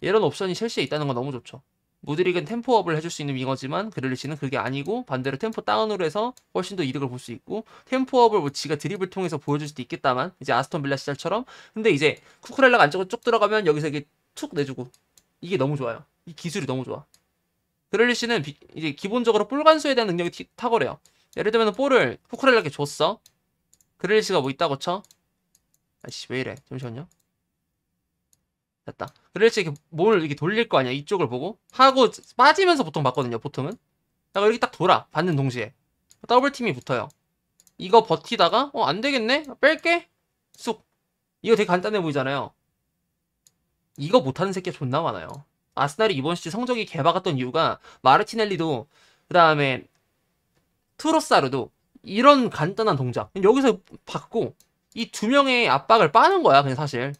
이런 옵션이 첼시에 있다는 건 너무 좋죠. 무드릭은 템포업을 해줄 수 있는 윙어지만 그릴리치는 그게 아니고 반대로 템포 다운으로 해서 훨씬 더 이득을 볼 수 있고 템포업을 뭐 지가 드립을 통해서 보여줄 수도 있겠다만 이제 아스톤 빌라 시절처럼 근데 이제 쿠쿠렐라가 안쪽으로 쭉 들어가면 여기서 이게 툭 내주고 이게 너무 좋아요. 이 기술이 너무 좋아. 그릴리치는 이제 기본적으로 볼 간수에 대한 능력이 탁월해요. 예를 들면 볼을 쿠쿠렐라에게 줬어. 그릴리스가 뭐 있다고 쳐? 아씨 왜 이래 잠시만요 됐다 그릴리스 이렇게 뭘 이렇게 돌릴 거 아니야 이쪽을 보고 하고 빠지면서 보통 맞거든요 보통은 내가 그러니까 이렇게 딱 돌아 받는 동시에 더블팀이 붙어요 이거 버티다가 어 안되겠네 뺄게 쑥 이거 되게 간단해 보이잖아요 이거 못하는 새끼 가 존나 많아요 아스날이 이번 시즌 성적이 개박았던 이유가 마르티넬리도 그 다음에 트로사르도 이런 간단한 동작 여기서 받고 이 두 명의 압박을 빠는 거야 그냥 사실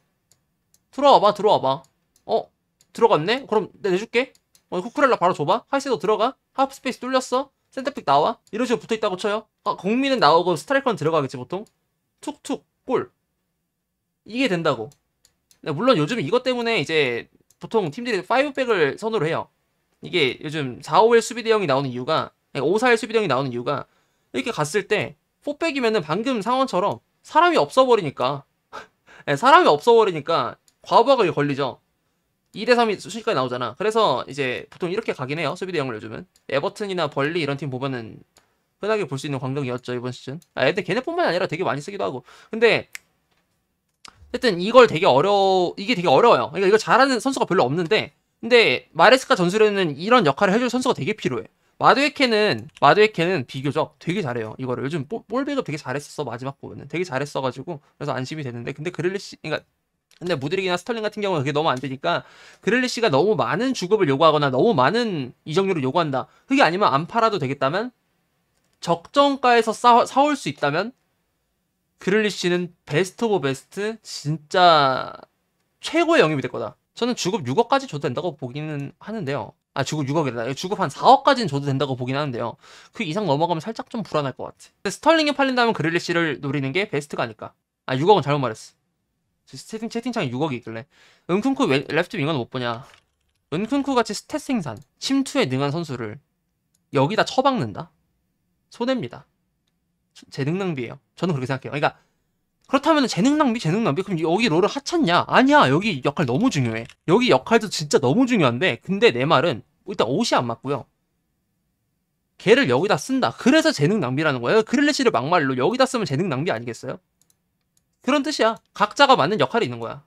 들어와봐 들어와봐 어 들어갔네? 그럼 내줄게 어, 쿠쿠렐라 바로 줘봐 하이스도 들어가 하프스페이스 뚫렸어 센터픽 나와 이런 식으로 붙어있다고 쳐요 아, 공민은 나오고 스트라이커는 들어가겠지 보통 툭툭 골 이게 된다고 네, 물론 요즘 이것 때문에 이제 보통 팀들이 5백을 선호를 해요 이게 요즘 4, 5일 수비대형이 나오는 이유가 5, 4일 수비대형이 나오는 이유가 이렇게 갔을 때 4백이면은 방금 상황처럼 사람이 없어버리니까 예, 사람이 없어버리니까 과부하가 걸리죠. 2대3이 순식간에 나오잖아. 그래서 이제 보통 이렇게 가긴 해요. 수비 대형을 요즘은. 에버튼이나 벌리 이런 팀 보면은 흔하게 볼 수 있는 광경이었죠. 이번 시즌. 아, 근데 걔네뿐만 아니라 되게 많이 쓰기도 하고. 근데 하여튼 이걸 되게 어려 워 이게 되게 어려워요. 그러니까 이거 잘하는 선수가 별로 없는데 근데 마레스카 전술에는 이런 역할을 해줄 선수가 되게 필요해. 마두에케는 마두에케는 비교적 되게 잘해요. 이거를 요즘 볼, 볼백 되게 잘했었어 마지막 보면은 되게 잘했어가지고 그래서 안심이 되는데 근데 그릴리시 그러니까 근데 무드릭이나 스털링 같은 경우는 그게 너무 안 되니까 그릴리시가 너무 많은 주급을 요구하거나 너무 많은 이적료를 요구한다. 그게 아니면 안 팔아도 되겠다면 적정가에서 사, 사올 수 있다면 그릴리시는 베스트 오브 베스트 진짜 최고의 영입이 될 거다. 저는 주급 6억까지 줘도 된다고 보기는 하는데요. 아, 주급 6억이다. 주급 한 4억까지는 줘도 된다고 보긴 하는데요. 그 이상 넘어가면 살짝 좀 불안할 것 같아. 스털링이 팔린다면 그릴리시를 노리는 게 베스트가 아닐까. 아, 6억은 잘못 말했어. 채팅, 채팅창에 6억이 있길래. 은쿤쿠 웨, 레프트 윙은 못 보냐. 은쿤쿠 같이 스탯 생산, 침투에 능한 선수를 여기다 처박는다? 손해입니다. 재능 낭비예요. 저는 그렇게 생각해요. 그러니까 그렇다면 재능 낭비, 재능 낭비. 그럼 여기 롤을 하찮냐? 아니야. 여기 역할 너무 중요해. 여기 역할도 진짜 너무 중요한데, 근데 내 말은 일단 옷이 안 맞고요. 걔를 여기다 쓴다. 그래서 재능 낭비라는 거예요. 그릴리시를 막말로 여기다 쓰면 재능 낭비 아니겠어요? 그런 뜻이야. 각자가 맞는 역할이 있는 거야.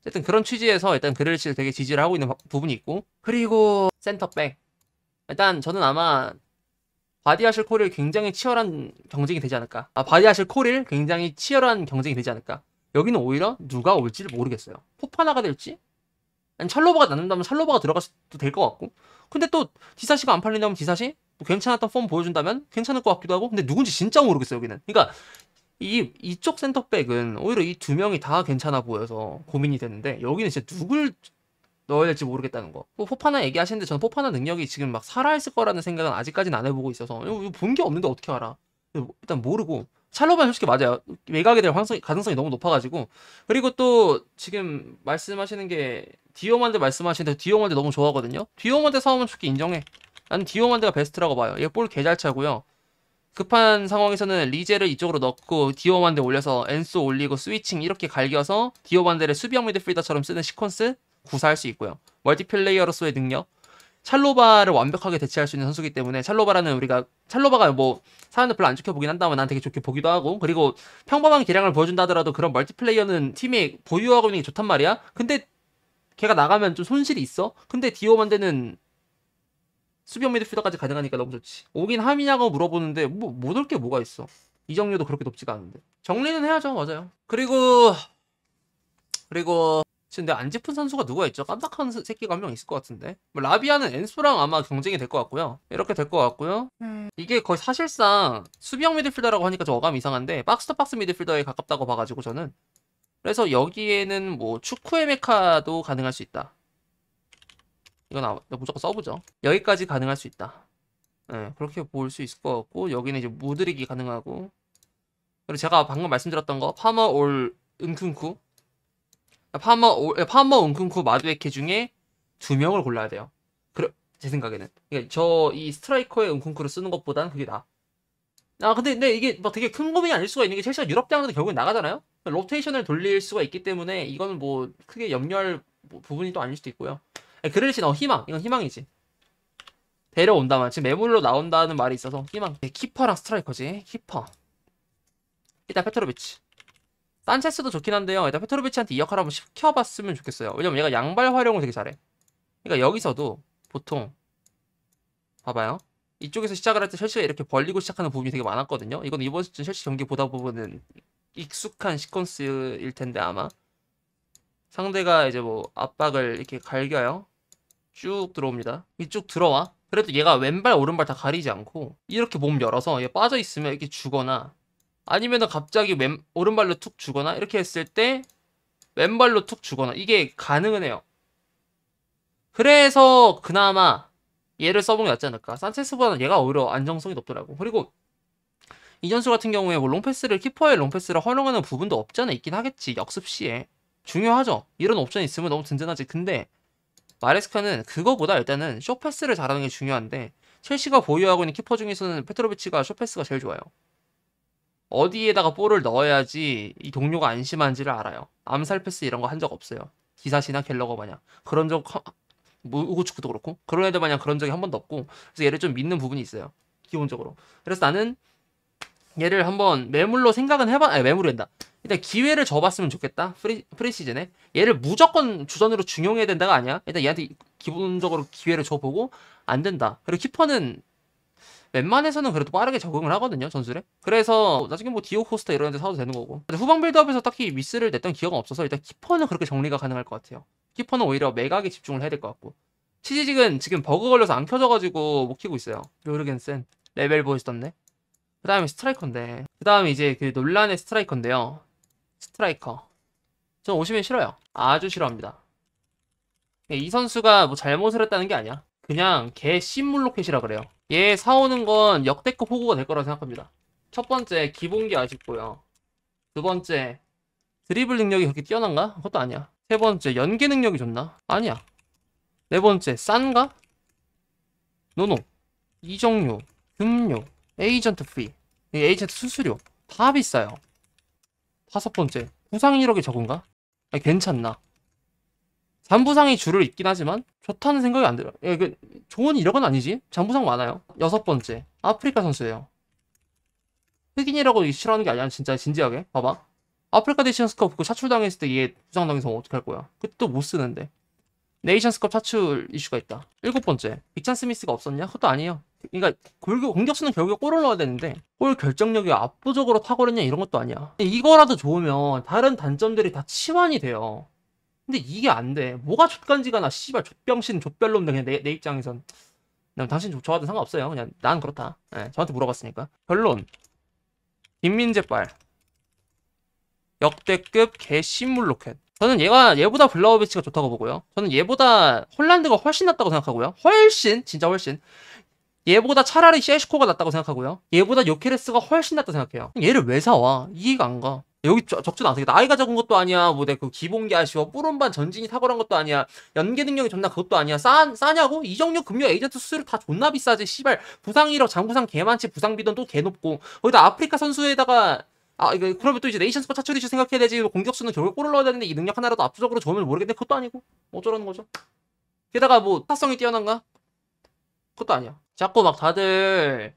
어쨌든 그런 취지에서 일단 그릴리시를 되게 지지를 하고 있는 부분이 있고 그리고 센터백. 일단 저는 아마 바디아실 코리를 굉장히 치열한 경쟁이 되지 않을까. 아, 바디아실 코리를 굉장히 치열한 경쟁이 되지 않을까. 여기는 오히려 누가 올지를 모르겠어요. 포파나가 될지? 아니, 찰로바가 낫는다면 찰로바가 들어가도 될 것 같고. 근데 또 디사시가 안 팔린다면 디사시? 뭐 괜찮았던 폼 보여준다면 괜찮을 것 같기도 하고. 근데 누군지 진짜 모르겠어요, 여기는. 그러니까 이, 이쪽 센터백은 오히려 이 두 명이 다 괜찮아 보여서 고민이 됐는데 여기는 진짜 누굴 넣어야 될지 모르겠다는 거. 뭐 포파나 얘기하시는데 저는 포파나 능력이 지금 막 살아있을 거라는 생각은 아직까지는 안 해보고 있어서 이거 본게 없는데 어떻게 알아? 뭐 일단 모르고 찰로반 솔직히 맞아요. 외곽에 대한 능성 가능성이 너무 높아가지고 그리고 또 지금 말씀하시는 게 디오만드 말씀하시는데 디오만드 너무 좋아하거든요. 디오만드 사오면 솔직히 인정해. 나는 디오만드가 베스트라고 봐요. 얘 볼 개잘 차고요. 급한 상황에서는 리제를 이쪽으로 넣고 디오만드 올려서 엔소 올리고 스위칭 이렇게 갈겨서 디오만드를 수비형 미드필더처럼 쓰는 시퀀스 구사할 수 있고요. 멀티플레이어로서의 능력, 찰로바를 완벽하게 대체할 수 있는 선수기 때문에 찰로바라는 우리가 찰로바가 뭐 사람들 별로 안 좋게 보긴 한다면 난 되게 좋게 보기도 하고 그리고 평범한 기량을 보여준다 하더라도 그런 멀티플레이어는 팀에 보유하고 있는 게 좋단 말이야. 근데 걔가 나가면 좀 손실이 있어. 근데 디오만드는 수비형 미드필더까지 가능하니까 너무 좋지. 오긴 함이냐고 물어보는데 뭐못올 게 뭐가 있어. 이정류도 그렇게 높지가 않은데. 정리는 해야죠. 맞아요. 그리고 그리고 근데 안 짚은 선수가 누가 있죠? 깜빡한 새끼가 한 명 있을 것 같은데. 뭐 라비아는 엔소랑 아마 경쟁이 될 것 같고요. 이렇게 될 것 같고요. 음. 이게 거의 사실상 수비형 미드필더라고 하니까 좀 어감 이상한데 이 박스터 박스 미드필더에 가깝다고 봐가지고 저는. 그래서 여기에는 뭐 축구의 메카도 가능할 수 있다. 이건 아, 무조건 써보죠. 여기까지 가능할 수 있다. 네, 그렇게 볼 수 있을 것 같고 여기는 이제 무드릭이 가능하고 그리고 제가 방금 말씀드렸던 거파마올 은쿤쿠 파머 파머 웅쿤쿠 마두에케 중에 두 명을 골라야 돼요. 그래 제 생각에는 그러니까 저 이 스트라이커의 웅쿤쿠를 쓰는 것보다는 그게 나. 아 근데 근데 이게 막 뭐 되게 큰 고민이 아닐 수가 있는 게 첼시가 유럽 대항에서 결국엔 나가잖아요. 로테이션을 돌릴 수가 있기 때문에 이건뭐 크게 염려할 뭐 부분이 또 아닐 수도 있고요. 아, 그릴신 어 희망 이건 희망이지. 데려온다만 지금 매물로 나온다는 말이 있어서 희망. 네, 키퍼랑 스트라이커지 키퍼. 일단 페트로비치. 산체스도 좋긴 한데요. 일단 페트로비치한테 이 역할을 한번 시켜봤으면 좋겠어요. 왜냐면 얘가 양발 활용을 되게 잘해. 그러니까 여기서도 보통 봐봐요. 이쪽에서 시작을 할때 첼시가 이렇게 벌리고 시작하는 부분이 되게 많았거든요. 이건 이번 시즌 첼시 경기 보다 보면은 익숙한 시퀀스일 텐데 아마 상대가 이제 뭐 압박을 이렇게 갈겨요. 쭉 들어옵니다. 이쪽 들어와. 그래도 얘가 왼발 오른발 다 가리지 않고 이렇게 몸 열어서 얘 빠져 있으면 이렇게 주거나 아니면은 갑자기 왼, 오른발로 툭 주거나 이렇게 했을 때 왼발로 툭 주거나 이게 가능은 해요. 그래서 그나마 얘를 써보는 게 낫지 않을까. 산체스보다는 얘가 오히려 안정성이 높더라고. 그리고 이전수 같은 경우에 뭐 롱패스를 키퍼의 롱패스를 허용하는 부분도 없지 않아 있긴 하겠지. 역습 시에. 중요하죠. 이런 옵션이 있으면 너무 든든하지. 근데 마레스카는 그거보다 일단은 쇼패스를 잘하는 게 중요한데 첼시가 보유하고 있는 키퍼 중에서는 페트로비치가 쇼패스가 제일 좋아요. 어디에다가 볼을 넣어야지 이 동료가 안심한지를 알아요. 암살 패스 이런 거 한 적 없어요. 기사시나 갤러거 마냥 그런 적 뭐, 우구축구도 그렇고 그런 애들 마냥 그런 적이 한 번도 없고 그래서 얘를 좀 믿는 부분이 있어요. 기본적으로. 그래서 나는 얘를 한번 매물로 생각은 해봐, 아 매물이 된다. 일단 기회를 줘봤으면 좋겠다. 프리, 프리시즌에. 얘를 무조건 주전으로 중용해야 된다가 아니야. 일단 얘한테 기본적으로 기회를 줘보고, 안 된다. 그리고 키퍼는 웬만해서는 그래도 빠르게 적응을 하거든요 전술에 그래서 나중에 뭐 디오 코스터 이런 데 사도 되는 거고 후방 빌드업에서 딱히 미스를 냈던 기억은 없어서 일단 키퍼는 그렇게 정리가 가능할 것 같아요 키퍼는 오히려 매각에 집중을 해야 될 것 같고 치지직은 지금 버그 걸려서 안 켜져가지고 못 키고 있어요 요르겐센 레벨 보이스 던데그 다음에 스트라이커인데 그 다음에 이제 그 논란의 스트라이커인데요 스트라이커 전 오시면 싫어요 아주 싫어합니다 이 선수가 뭐 잘못을 했다는 게 아니야 그냥 개 신물 로켓이라 그래요. 얘 사오는 건 역대급 호구가 될 거라 생각합니다. 첫 번째 기본기 아쉽고요. 두 번째 드리블 능력이 그렇게 뛰어난가? 그것도 아니야. 세 번째 연계 능력이 좋나? 아니야. 네 번째 싼가? 노노 이정료 금료 에이전트 프리 에이전트 수수료 다 비싸요. 다섯 번째 부상 이력이 적은가? 아니, 괜찮나? 잠부상이 줄을 잇긴 하지만 좋다는 생각이 안 들어요. 예, 그, 좋은 이력은 아니지. 잠부상 많아요. 여섯 번째, 아프리카 선수예요. 흑인이라고 싫어하는 게 아니야. 진짜 진지하게. 봐봐. 아프리카 네이션스컵 그 차출당했을 때이얘 부상당해서 어떻게 할 거야. 그때도못 쓰는데. 네이션스컵 차출 이슈가 있다. 일곱 번째, 빅찬 스미스가 없었냐? 그것도 아니에요. 그러니까 결국 공격수는 결국에 골을 넣어야 되는데 골 결정력이 압도적으로 탁월했냐 이런 것도 아니야. 이거라도 좋으면 다른 단점들이 다 치환이 돼요. 근데 이게 안 돼. 뭐가 족간지가 나, 씨발, 족병신, 족별놈 등, 내, 내 입장에선. 당신 저, 저와는 상관없어요. 그냥, 난 그렇다. 네, 저한테 물어봤으니까. 결론. 김민재빨. 역대급 개신물 로켓. 저는 얘가, 얘보다 블라우베치가 좋다고 보고요. 저는 얘보다 홀란드가 훨씬 낫다고 생각하고요. 훨씬, 진짜 훨씬. 얘보다 차라리 셰시코가 낫다고 생각하고요. 얘보다 요케레스가 훨씬 낫다고 생각해요. 얘를 왜 사와? 이해가 안 가. 여기 적지도 않겠다. 아이가 적은 것도 아니야. 뭐 내 그 기본기 아쉬워. 뿌론반 전진이 탁월한 것도 아니야. 연계 능력이 존나 그것도 아니야. 싸, 싸냐고? 이정료 금융 에이전트 수수료 다 존나 비싸지. 씨발 부상 이력 장부상 개만치 부상 비던 또개 높고 거기다 아프리카 선수에다가 아 이거 그러면 또 이제 네이션 스포 차출이 생각해야 되지. 뭐 공격수는 결국 골을 넣어야 되는데 이 능력 하나라도 압도적으로 좋으면 모르겠는데 그것도 아니고 뭐 어쩌라는 거죠. 게다가 뭐 타성이 뛰어난가? 그것도 아니야. 자꾸 막 다들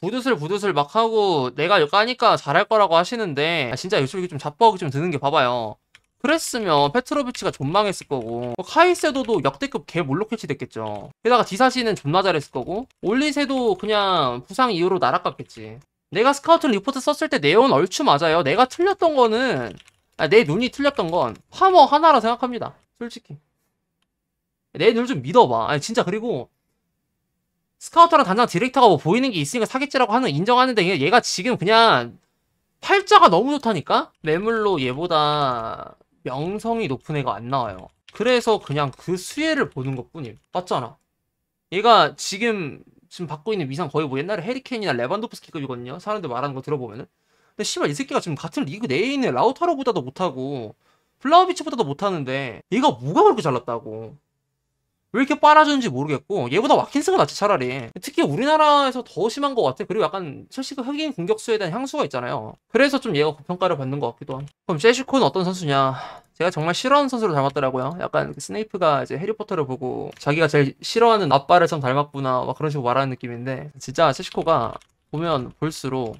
부드슬 부드슬 막 하고 내가 까니까 잘할 거라고 하시는데 아, 진짜 요즘 이게 좀 자뻑이 좀 드는 게 봐봐요. 그랬으면 페트로비치가 존망했을 거고 뭐 카이세도도 역대급 개몰록 캐치됐겠죠 게다가 디사시는 존나 잘했을 거고 올리세도 그냥 부상 이후로 날아갔겠지 내가 스카우트 리포트 썼을 때 내용은 얼추 맞아요 내가 틀렸던 거는 아, 내 눈이 틀렸던 건 파머 하나라 생각합니다 솔직히 내 눈을 좀 믿어봐 아니 진짜 그리고 스카우터랑 단장 디렉터가 뭐 보이는 게 있으니까 사겠지라고 하는 인정하는데 얘가 지금 그냥 팔자가 너무 좋다니까? 매물로 얘보다 명성이 높은 애가 안 나와요. 그래서 그냥 그 수혜를 보는 것 뿐임. 맞잖아. 얘가 지금 지금 받고 있는 위상 거의 뭐 옛날에 헤리케인이나 레반도프스키급이거든요. 사람들 말하는 거 들어보면은. 근데 씨발 이 새끼가 지금 같은 리그 내에 있는 라우타로보다도 못하고 플라워비치보다도 못하는데 얘가 뭐가 그렇게 잘났다고. 왜 이렇게 빨아주는지 모르겠고 얘보다 와킨스가 낫지 차라리 특히 우리나라에서 더 심한 것 같아 그리고 약간 첼시가 흑인 공격수에 대한 향수가 있잖아요 그래서 좀 얘가 고평가를 받는 것 같기도 하고 그럼 세시코는 어떤 선수냐 제가 정말 싫어하는 선수로 닮았더라고요 약간 그 스네이프가 이제 해리포터를 보고 자기가 제일 싫어하는 아빠를 참 닮았구나 막 그런 식으로 말하는 느낌인데 진짜 세시코가 보면 볼수록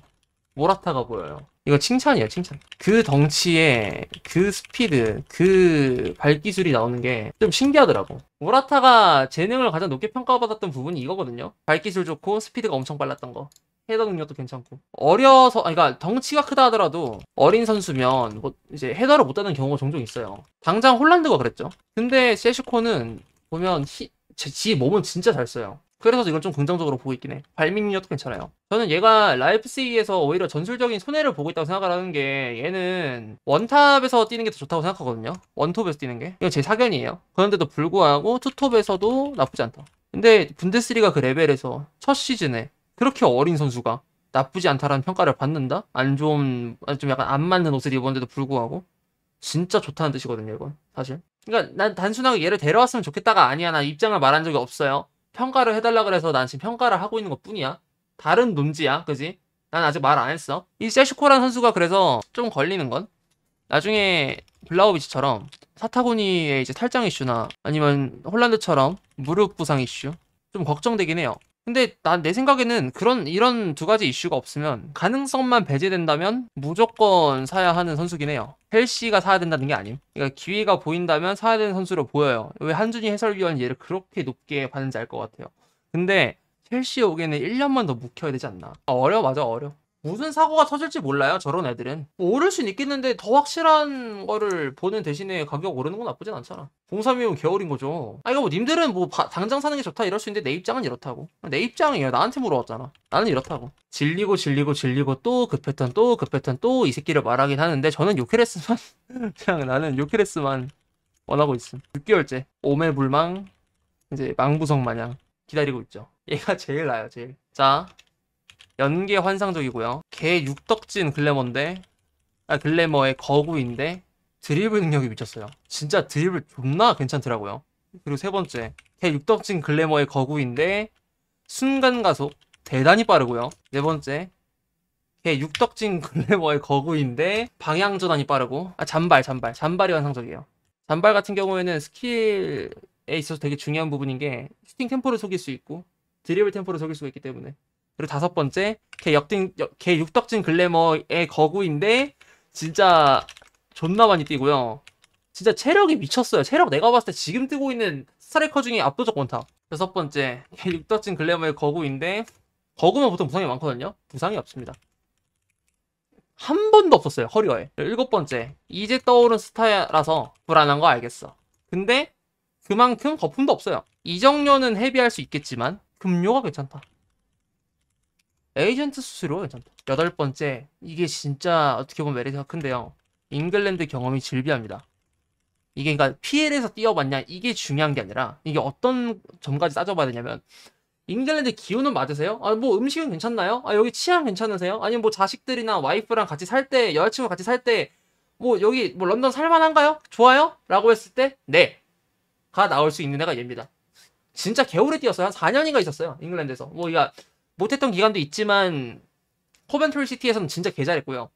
모라타가 보여요. 이거 칭찬이에요, 칭찬. 그 덩치에 그 스피드, 그 발기술이 나오는 게 좀 신기하더라고. 모라타가 재능을 가장 높게 평가받았던 부분이 이거거든요. 발기술 좋고 스피드가 엄청 빨랐던 거. 헤더 능력도 괜찮고 어려서 아 그러니까 덩치가 크다 하더라도 어린 선수면 뭐 이제 헤더를 못하는 경우가 종종 있어요. 당장 홀란드가 그랬죠. 근데 세슈코는 보면 히, 지 몸은 진짜 잘 써요. 그래서 이건 좀 긍정적으로 보고 있긴 해. 발밍력도 괜찮아요. 저는 얘가 라이프시에서 오히려 전술적인 손해를 보고 있다고 생각을 하는 게 얘는 원탑에서 뛰는 게 더 좋다고 생각하거든요. 원톱에서 뛰는 게. 이건 제 사견이에요. 그런데도 불구하고 투톱에서도 나쁘지 않다. 근데 분데스리가 그 레벨에서 첫 시즌에 그렇게 어린 선수가 나쁘지 않다라는 평가를 받는다? 안 좋은, 아, 좀 약간 안 맞는 옷을 입었는데도 불구하고 진짜 좋다는 뜻이거든요, 이건. 사실. 그러니까 난 단순하게 얘를 데려왔으면 좋겠다가 아니야. 나 입장을 말한 적이 없어요. 평가를 해달라 그래서 난 지금 평가를 하고 있는 것 뿐이야. 다른 놈지야, 그지? 난 아직 말 안 했어. 이 세슈코란 선수가 그래서 좀 걸리는 건 나중에 블라우비치처럼 사타구니의 이제 탈장 이슈나 아니면 홀란드처럼 무릎 부상 이슈 좀 걱정되긴 해요. 근데 난 내 생각에는 그런 이런 두 가지 이슈가 없으면 가능성만 배제된다면 무조건 사야 하는 선수긴 해요. 헬시가 사야 된다는 게 아님. 그러니까 기회가 보인다면 사야 되는 선수로 보여요. 왜 한준희 해설위원 얘를 그렇게 높게 봤는지 알 것 같아요. 근데 헬시 오기에는 1년만 더 묵혀야 되지 않나. 아, 어려, 맞아, 어려. 무슨 사고가 터질지 몰라요 저런 애들은 뭐 오를 순 있겠는데 더 확실한 거를 보는 대신에 가격 오르는 건 나쁘진 않잖아 0사미면 개월인 거죠 아 이거 뭐 님들은 뭐 바, 당장 사는 게 좋다 이럴 수 있는데 내 입장은 이렇다고 내입장이에요 나한테 물어봤잖아 나는 이렇다고 질리고 질리고 질리고 또 급했던 그 또 급했던 그 또이 새끼를 말하긴 하는데 저는 요케레스만 그냥 나는 요케레스만 원하고 있음 6개월째 오매불망 이제 망부성 마냥 기다리고 있죠 얘가 제일 나아요 제일 자 연계 환상적이고요. 개 육덕진 글래머인데 아 글래머의 거구인데 드리블 능력이 미쳤어요. 진짜 드리블 존나 괜찮더라고요. 그리고 세 번째 개 육덕진 글래머의 거구인데 순간 가속 대단히 빠르고요. 네 번째 개 육덕진 글래머의 거구인데 방향 전환이 빠르고 아 잔발 잔발 잔발이 환상적이에요. 잔발 같은 경우에는 스킬에 있어서 되게 중요한 부분인 게 슈팅 템포를 속일 수 있고 드리블 템포를 속일 수가 있기 때문에 그리고 다섯 번째 걔 역딩 걔 육덕진 글래머의 거구인데 진짜 존나 많이 뛰고요. 진짜 체력이 미쳤어요. 체력 내가 봤을 때 지금 뛰고 있는 스트라이커 중에 압도적 원탑. 여섯 번째 걔 육덕진 글래머의 거구인데 거구만 보통 부상이 많거든요. 부상이 없습니다. 한 번도 없었어요 허리어에 일곱 번째 이제 떠오른 스타라서 불안한 거 알겠어 근데 그만큼 거품도 없어요 이정료는 헤비할 수 있겠지만 금료가 괜찮다 에이전트 수수료 여덟 번째 이게 진짜 어떻게 보면 메리트가 큰데요. 잉글랜드 경험이 질비합니다. 이게 그러니까 PL에서 뛰어봤냐 이게 중요한 게 아니라 이게 어떤 점까지 따져봐야 되냐면 잉글랜드 기운은 맞으세요? 아 뭐 음식은 괜찮나요? 아 여기 치안 괜찮으세요? 아니면 뭐 자식들이나 와이프랑 같이 살 때 여자친구 같이 살 때 뭐 여기 뭐 런던 살만한가요? 좋아요? 라고 했을 때 네. 가 나올 수 있는 애가 얘입니다. 진짜 개울에 뛰었어요. 한 4년인가 있었어요. 잉글랜드에서. 뭐, 이거 그러니까 못했던 기간도 있지만 코벤트롤 시티에서는 진짜 개잘했고요.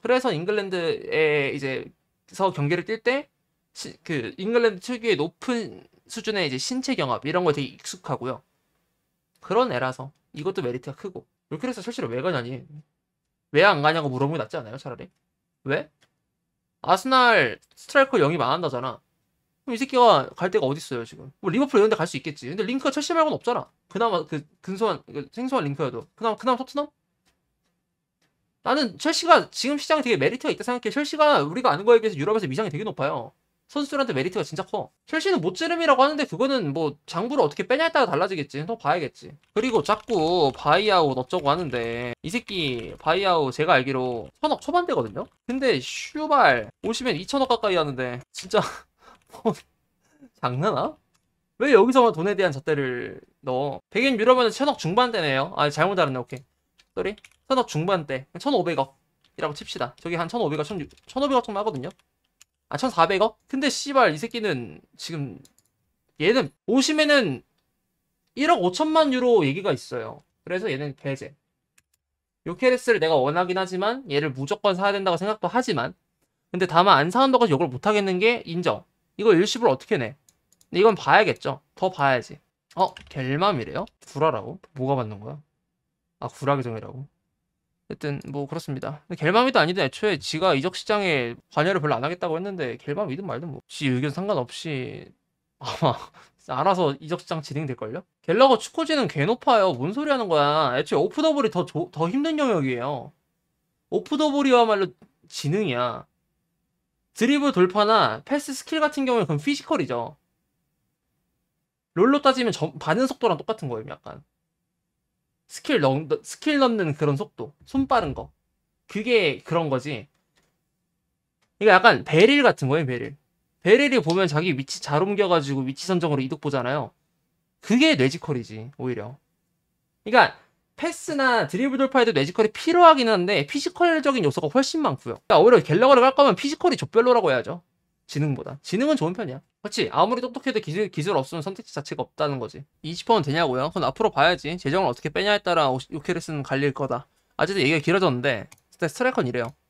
그래서 잉글랜드에 이제서 경기를 뛸때그 잉글랜드 특유의 높은 수준의 이제 신체 경합 이런 거 되게 익숙하고요. 그런 애라서 이것도 메리트가 크고 롤킬에서 실제로 왜 가냐니 왜 안 가냐고 물어보면 낫지 않아요 차라리 왜 아스날 스트라이커 영이많 한다잖아 그럼 이 새끼가 갈 데가 어딨어요 지금? 뭐 리버풀 이런 데 갈 수 있겠지. 근데 링크가 첼시 말고는 없잖아. 그나마 그 근소한 그 생소한 링크여도 그나마 그나마 토트넘? 나는 첼시가 지금 시장에 되게 메리트가 있다 생각해. 첼시가 우리가 아는 거에 비해서 유럽에서 위장이 되게 높아요. 선수들한테 메리트가 진짜 커. 첼시는 못찌름이라고 하는데 그거는 뭐 장부를 어떻게 빼냐에 따라 달라지겠지. 더 봐야겠지. 그리고 자꾸 바이아웃 어쩌고 하는데 이 새끼 바이아웃 제가 알기로 천억 초반대거든요. 근데 슈발 오시면 2천억 가까이 하는데 진짜 장난아? 왜 여기서만 돈에 대한 잣대를 넣어? 100인 유럽은 천억 중반대네요. 아 잘못 알았네. 오케이. 쏘리. 천억 중반대. 1,500억이라고 칩시다. 저기 한 1,500억, 1,600억 5 0 0억 정도 하거든요. 아 1,400억? 근데 씨발 이 새끼는 지금 얘는 오시면은 1억 5천만 유로 얘기가 있어요. 그래서 얘는 배제. 요케레스를 내가 원하긴 하지만 얘를 무조건 사야 된다고 생각도 하지만 근데 다만 안 사온다고 해서 욕을 못하겠는 게 인정. 이거 일시불 어떻게 내? 이건 봐야겠죠. 더 봐야지. 어? 겔맘이래요 구라라고? 뭐가 받는 거야? 아 구라기 정이라고? 하여튼 뭐 그렇습니다. 겔맘이도 아니든 애초에 지가 이적 시장에 관여를 별로 안 하겠다고 했는데 겔맘이든 말든 뭐 지 의견 상관없이 아마 알아서 이적 시장 진행될걸요? 갤러거 축구진은 개 높아요. 뭔 소리 하는 거야. 애초에 오프더블이 더, 조, 더 힘든 영역이에요. 오프더블이야말로 지능이야. 드리블 돌파나 패스 스킬 같은 경우는 그럼 피지컬이죠. 롤로 따지면 점, 반응 속도랑 똑같은 거예요, 약간. 스킬 넘, 스킬 넘는 그런 속도, 손 빠른 거. 그게 그런 거지. 이거 그러니까 약간 베릴 같은 거예요, 베릴. 베릴이 보면 자기 위치 잘 옮겨가지고 위치 선정으로 이득 보잖아요. 그게 뇌지컬이지, 오히려. 그러니까 패스나 드리블 돌파에도 레지컬이 필요하긴 한데 피지컬적인 요소가 훨씬 많고요. 그러니까 오히려 갤러거를 갈 거면 피지컬이 족별로라고 해야죠. 지능보다. 지능은 좋은 편이야. 그렇지. 아무리 똑똑해도 기술, 기술 없으면 선택지 자체가 없다는 거지. 20%는 되냐고요? 그건 앞으로 봐야지. 재정을 어떻게 빼냐에 따라 요케레스는 갈릴 거다. 아직도 얘기가 길어졌는데 스트라이커는 이래요.